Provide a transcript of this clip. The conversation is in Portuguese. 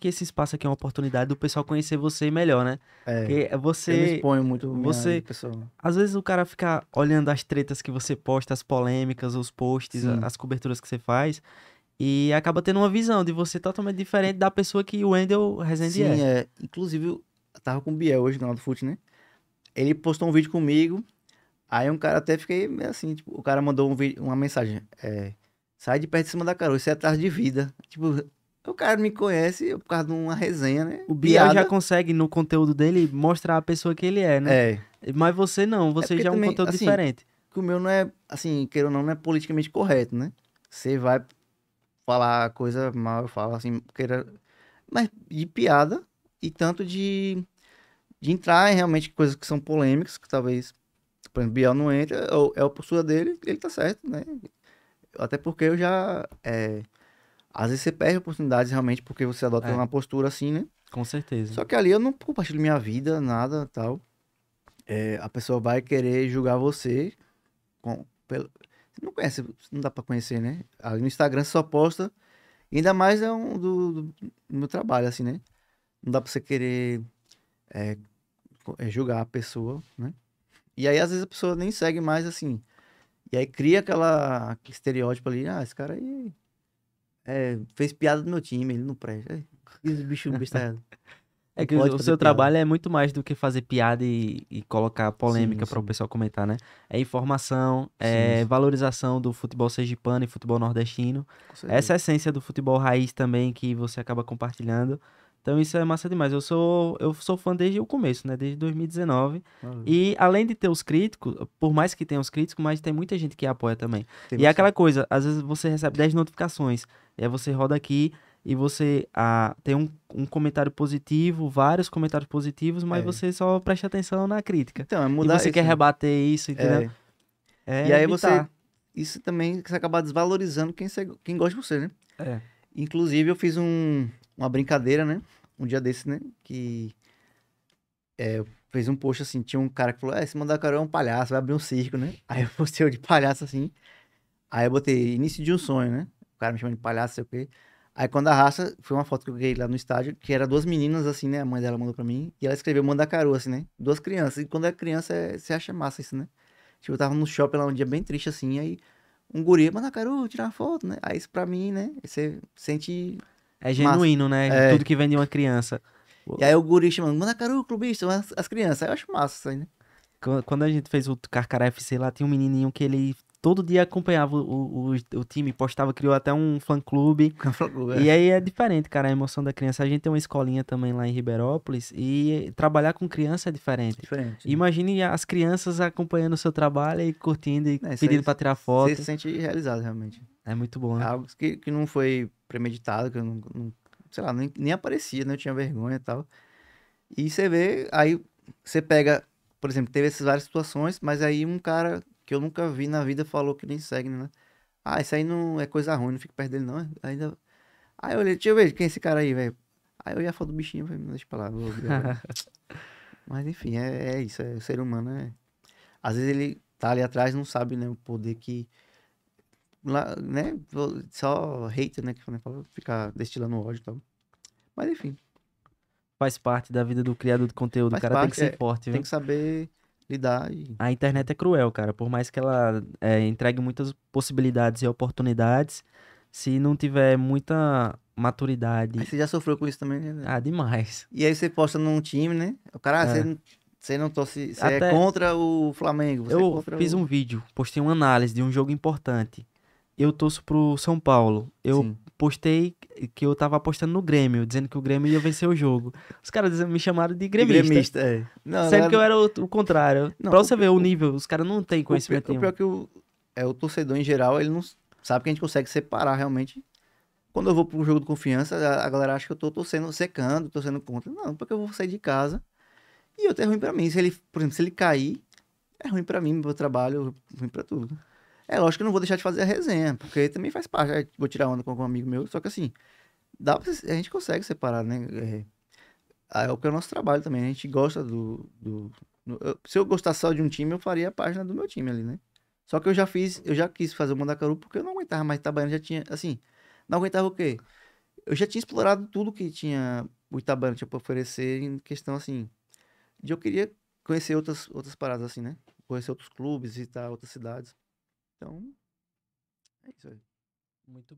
que esse espaço aqui é uma oportunidade do pessoal conhecer você melhor, né? É. Porque é você. expõe muito você. Às vezes o cara fica olhando as tretas que você posta, as polêmicas, os posts, as coberturas que você faz. E acaba tendo uma visão de você totalmente diferente da pessoa que o Wendel Rezende Sim, é. Sim, é. Inclusive, eu tava com o Biel hoje no canal do Fute, né? Ele postou um vídeo comigo. Aí um cara até fiquei assim, tipo, o cara mandou um vídeo, uma mensagem. É, Sai de perto de cima da carol, isso é atrás de vida. Tipo, o cara me conhece por causa de uma resenha, né? O Biel já consegue, no conteúdo dele, mostrar a pessoa que ele é, né? É. Mas você não, é você é já é um conteúdo assim, diferente. Que o meu não é, assim, queira ou não, não é politicamente correto, né? Você vai falar coisa mal, eu falo assim, queira. Mas de piada e tanto de, de entrar em realmente coisas que são polêmicas, que talvez, por exemplo, Biel não entra, é a postura dele, ele tá certo, né? Até porque eu já. É, às vezes você perde oportunidades realmente porque você adota é. uma postura assim, né? Com certeza. Só que ali eu não compartilho minha vida, nada tal. É, a pessoa vai querer julgar você com, pelo, você não conhece, não dá para conhecer, né? Ali no Instagram você só posta, ainda mais é um do, do, do meu trabalho, assim, né? Não dá para você querer é, é, julgar a pessoa, né? E aí, às vezes, a pessoa nem segue mais, assim. E aí cria aquela aquele estereótipo ali, ah, esse cara aí é, fez piada do meu time, ele não presta. É, esse bicho bestalhado. É que o seu trabalho piada. é muito mais do que fazer piada e, e colocar polêmica para o pessoal comentar, né? É informação, é sim. valorização do futebol sergipano e futebol nordestino. É essa é a essência do futebol raiz também que você acaba compartilhando. Então isso é massa demais. Eu sou eu sou fã desde o começo, né? Desde 2019. E além de ter os críticos, por mais que tenha os críticos, mas tem muita gente que apoia também. e é aquela coisa, às vezes você recebe 10 notificações. E é aí você roda aqui e você ah, tem um, um comentário positivo, vários comentários positivos, mas é. você só presta atenção na crítica. Então, é mudar. E você isso. quer né? rebater isso, entendeu? É. é e aí evitar. você. Tá. Isso também você acaba desvalorizando quem, você, quem gosta de você, né? É. Inclusive, eu fiz um, uma brincadeira, né? Um dia desse, né? Que é, fez um post assim, tinha um cara que falou, é, mandar cara é um palhaço, vai abrir um circo, né? Aí eu postei o de palhaço assim. Aí eu botei início de um sonho, né? o cara me chamando de palhaço, sei o quê. Aí quando arrasta, foi uma foto que eu ganhei lá no estádio, que era duas meninas, assim, né? A mãe dela mandou pra mim, e ela escreveu Caru, assim, né? Duas crianças. E quando é criança, é, você acha massa isso, né? Tipo, eu tava no shopping lá um dia bem triste, assim, aí um guri, Caru, tirar uma foto, né? Aí isso pra mim, né? Você sente. É genuíno, massa. né? É... Tudo que vem de uma criança. E aí o guri chamando, Caru, clubista, as, as crianças. Aí eu acho massa isso aí, né? Quando a gente fez o Carcará FC lá, tinha um menininho que ele todo dia acompanhava o, o, o time, postava, criou até um fã-clube. É. e aí é diferente, cara, a emoção da criança. A gente tem uma escolinha também lá em Ribeirópolis e trabalhar com criança é diferente. diferente Imagine né? as crianças acompanhando o seu trabalho e curtindo e é, pedindo para tirar foto. Você se sente realizado, realmente. É muito bom, né? Algo que, que não foi premeditado, que eu não, não sei lá, nem, nem aparecia, né? Eu tinha vergonha e tal. E você vê, aí você pega, por exemplo, teve essas várias situações, mas aí um cara que eu nunca vi na vida, falou que nem segue, né? Ah, isso aí não é coisa ruim, não fico perto dele, não. Né? Ainda. Aí eu olhei, deixa eu ver quem é esse cara aí, velho. Aí eu ia falar do bichinho, falei, deixa pra lá. Vou Mas enfim, é, é isso. É, o ser humano é. Às vezes ele tá ali atrás não sabe, né? O poder que. Lá, né? Só hater, né? Que fica né, ficar destilando ódio e tal. Mas enfim. Faz parte da vida do criador de conteúdo. Faz o cara parte, tem que ser é, forte, viu? Tem que saber lidar. E... A internet é cruel, cara. Por mais que ela é, entregue muitas possibilidades e oportunidades, se não tiver muita maturidade. Aí você já sofreu com isso também, né? né? Ah, demais. E aí você posta num time, né? O cara, é. você, não, você não torce. Você é Até... é contra o Flamengo. É eu é fiz o... um vídeo, postei uma análise de um jogo importante eu torço pro São Paulo. Eu Sim. postei que eu tava apostando no Grêmio, dizendo que o Grêmio ia vencer o jogo. Os caras me chamaram de gremista. De gremista é. não, Sempre que eu era o, o contrário. Não, pra você ver é o nível, os caras não têm conhecimento o, pior, é O pior é que o, é, o torcedor em geral, ele não sabe que a gente consegue separar realmente. Quando eu vou pro jogo de confiança, a, galera acha que eu tô torcendo, secando, torcendo contra. Não, porque eu vou sair de casa e eu é ruim pra mim. Se ele, por exemplo, se ele cair, é ruim pra mim, meu trabalho, ruim pra tudo. É lógico que eu não vou deixar de fazer a resenha, porque também faz parte. vou tirar onda com algum amigo meu, só que assim, dá pra, a gente consegue separar, né? É, ah, é, o que é o nosso trabalho também. A gente gosta do. do, eu, se eu gostasse só de um time, eu faria a página do meu time ali, né? Só que eu já fiz, eu já quis fazer o Mandacaru porque eu não aguentava mais Itabana já tinha, assim, não aguentava o quê? Eu já tinha explorado tudo que tinha o Itabana tinha pra oferecer em questão, assim, de eu queria conhecer outras, outras paradas, assim, né? Conhecer outros clubes, visitar outras cidades. Então, é isso aí. Muito